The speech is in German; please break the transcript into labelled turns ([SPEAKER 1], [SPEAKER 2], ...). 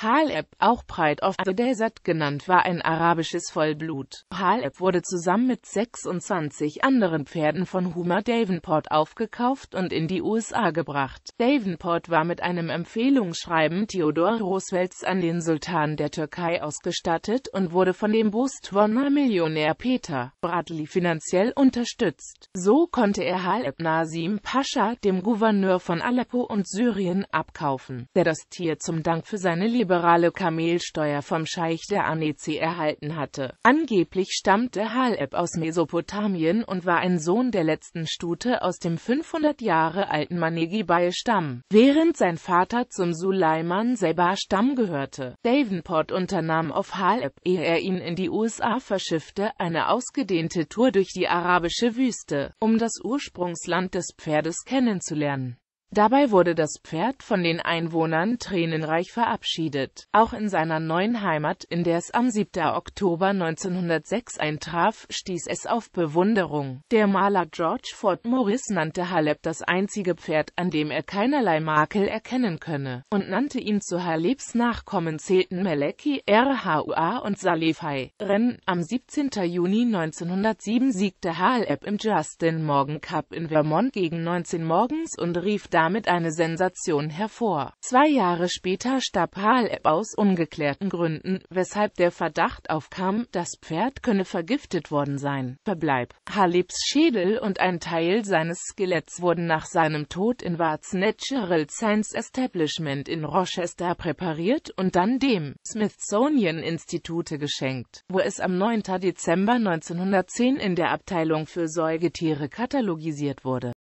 [SPEAKER 1] Haleb, auch Pride of Desert genannt, war ein arabisches Vollblut. Haleb wurde zusammen mit 26 anderen Pferden von Huma Davenport aufgekauft und in die USA gebracht. Davenport war mit einem Empfehlungsschreiben Theodor Roosevelts an den Sultan der Türkei ausgestattet und wurde von dem Botswana Millionär Peter Bradley finanziell unterstützt. So konnte er Haleb Nasim Pascha, dem Gouverneur von Aleppo und Syrien, abkaufen, der das Tier zum Dank für seine Liebe liberale Kamelsteuer vom Scheich der Anezi erhalten hatte. Angeblich stammte Haleb aus Mesopotamien und war ein Sohn der letzten Stute aus dem 500 Jahre alten Manegibai-Stamm, während sein Vater zum Suleiman Seba-Stamm gehörte. Davenport unternahm auf Haleb, ehe er ihn in die USA verschiffte, eine ausgedehnte Tour durch die arabische Wüste, um das Ursprungsland des Pferdes kennenzulernen. Dabei wurde das Pferd von den Einwohnern tränenreich verabschiedet. Auch in seiner neuen Heimat, in der es am 7. Oktober 1906 eintraf, stieß es auf Bewunderung. Der Maler George Ford Morris nannte Haleb das einzige Pferd, an dem er keinerlei Makel erkennen könne, und nannte ihn zu Halebs Nachkommen zählten Meleki, Rhua und Salefai. Rennen Am 17. Juni 1907 siegte Haleb im Justin Morgan Cup in Vermont gegen 19 morgens und rief damit eine Sensation hervor. Zwei Jahre später starb Haleb aus ungeklärten Gründen, weshalb der Verdacht aufkam, das Pferd könne vergiftet worden sein. Verbleib Halebs Schädel und ein Teil seines Skeletts wurden nach seinem Tod in Watts Natural Science Establishment in Rochester präpariert und dann dem Smithsonian Institute geschenkt, wo es am 9. Dezember 1910 in der Abteilung für Säugetiere katalogisiert wurde.